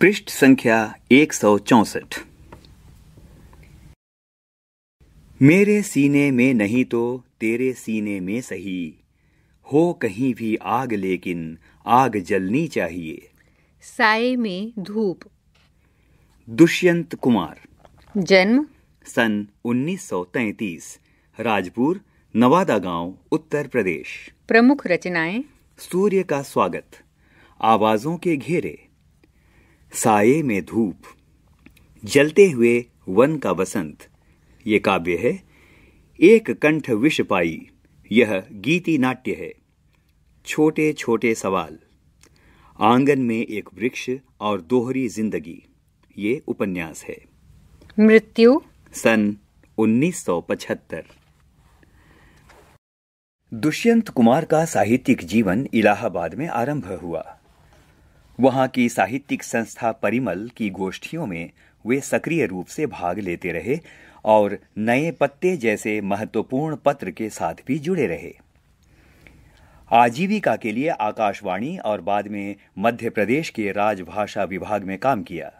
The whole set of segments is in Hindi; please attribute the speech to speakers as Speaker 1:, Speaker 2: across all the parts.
Speaker 1: पृष्ठ संख्या एक सौ चौसठ मेरे सीने में नहीं तो तेरे सीने में सही हो कहीं भी आग लेकिन आग जलनी चाहिए साय में धूप दुष्यंत कुमार जन्म सन 1933 राजपुर नवादा गांव उत्तर प्रदेश प्रमुख रचनाएं सूर्य का स्वागत आवाजों के घेरे साये में धूप जलते हुए वन का वसंत ये काव्य है एक कंठ विष पाई यह गीति नाट्य है छोटे छोटे सवाल आंगन में एक वृक्ष और दोहरी जिंदगी ये उपन्यास है मृत्यु सन 1975 दुष्यंत कुमार का साहित्यिक जीवन इलाहाबाद में आरंभ हुआ वहां की साहित्यिक संस्था परिमल की गोष्ठियों में वे सक्रिय रूप से भाग लेते रहे और नए पत्ते जैसे महत्वपूर्ण पत्र के साथ भी जुड़े रहे आजीविका के लिए आकाशवाणी और बाद में मध्य प्रदेश के राजभाषा विभाग में काम किया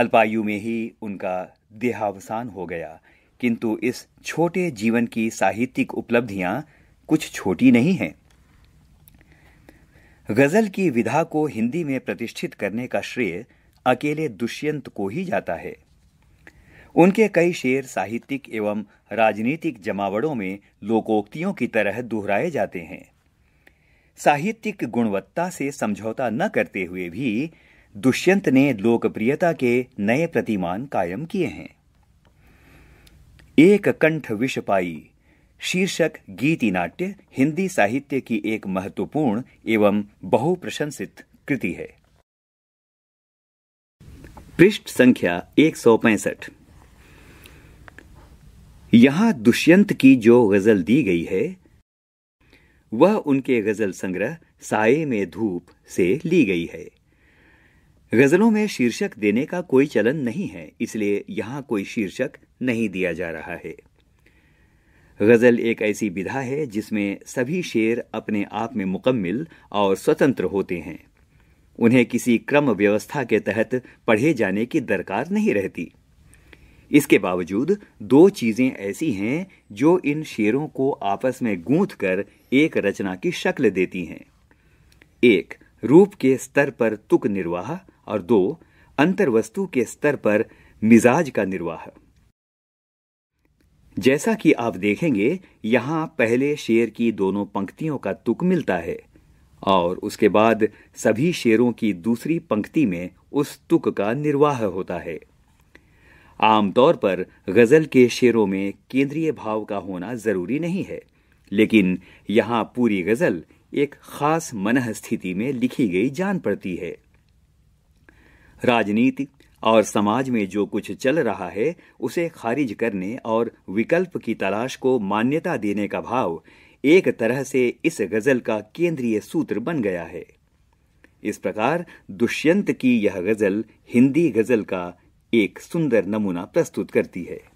Speaker 1: अल्पायु में ही उनका देहावसान हो गया किंतु इस छोटे जीवन की साहित्यिक उपलब्धियां कुछ छोटी नहीं हैं गजल की विधा को हिंदी में प्रतिष्ठित करने का श्रेय अकेले दुष्यंत को ही जाता है उनके कई शेर साहित्यिक एवं राजनीतिक जमावड़ों में लोकोक्तियों की तरह दोहराए जाते हैं साहित्यिक गुणवत्ता से समझौता न करते हुए भी दुष्यंत ने लोकप्रियता के नए प्रतिमान कायम किए हैं एक कंठ विष पाई शीर्षक गीति नाट्य हिंदी साहित्य की एक महत्वपूर्ण एवं बहुप्रशंसित कृति है पृष्ठ संख्या पैंसठ यहां दुष्यंत की जो गजल दी गई है वह उनके गजल संग्रह साये में धूप से ली गई है गजलों में शीर्षक देने का कोई चलन नहीं है इसलिए यहां कोई शीर्षक नहीं दिया जा रहा है गज़ल एक ऐसी विधा है जिसमें सभी शेर अपने आप में मुकम्मल और स्वतंत्र होते हैं उन्हें किसी क्रम व्यवस्था के तहत पढ़े जाने की दरकार नहीं रहती इसके बावजूद दो चीज़ें ऐसी हैं जो इन शेरों को आपस में गूंथ कर एक रचना की शक्ल देती हैं एक रूप के स्तर पर तुक निर्वाह और दो अंतर वस्तु के स्तर पर मिजाज का निर्वाह जैसा कि आप देखेंगे यहाँ पहले शेर की दोनों पंक्तियों का तुक मिलता है और उसके बाद सभी शेरों की दूसरी पंक्ति में उस तुक का निर्वाह होता है आमतौर पर गज़ल के शेरों में केंद्रीय भाव का होना ज़रूरी नहीं है लेकिन यहाँ पूरी गज़ल एक ख़ास मनह स्थिति में लिखी गई जान पड़ती है राजनीति और समाज में जो कुछ चल रहा है उसे खारिज करने और विकल्प की तलाश को मान्यता देने का भाव एक तरह से इस गजल का केंद्रीय सूत्र बन गया है इस प्रकार दुष्यंत की यह गजल हिंदी गजल का एक सुंदर नमूना प्रस्तुत करती है